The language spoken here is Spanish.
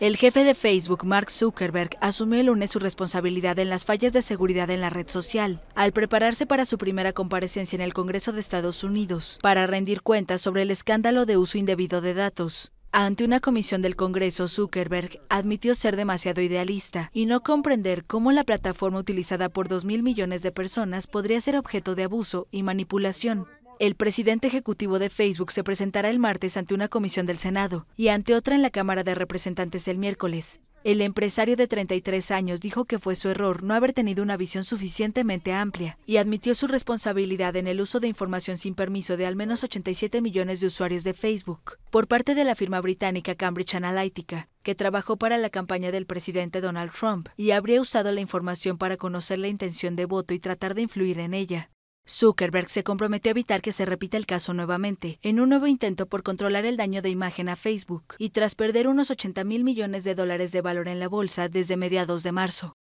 El jefe de Facebook, Mark Zuckerberg, asumió el lunes su responsabilidad en las fallas de seguridad en la red social, al prepararse para su primera comparecencia en el Congreso de Estados Unidos, para rendir cuentas sobre el escándalo de uso indebido de datos. Ante una comisión del Congreso, Zuckerberg admitió ser demasiado idealista y no comprender cómo la plataforma utilizada por 2.000 millones de personas podría ser objeto de abuso y manipulación. El presidente ejecutivo de Facebook se presentará el martes ante una comisión del Senado y ante otra en la Cámara de Representantes el miércoles. El empresario de 33 años dijo que fue su error no haber tenido una visión suficientemente amplia y admitió su responsabilidad en el uso de información sin permiso de al menos 87 millones de usuarios de Facebook por parte de la firma británica Cambridge Analytica, que trabajó para la campaña del presidente Donald Trump y habría usado la información para conocer la intención de voto y tratar de influir en ella. Zuckerberg se comprometió a evitar que se repita el caso nuevamente, en un nuevo intento por controlar el daño de imagen a Facebook, y tras perder unos 80 mil millones de dólares de valor en la bolsa desde mediados de marzo.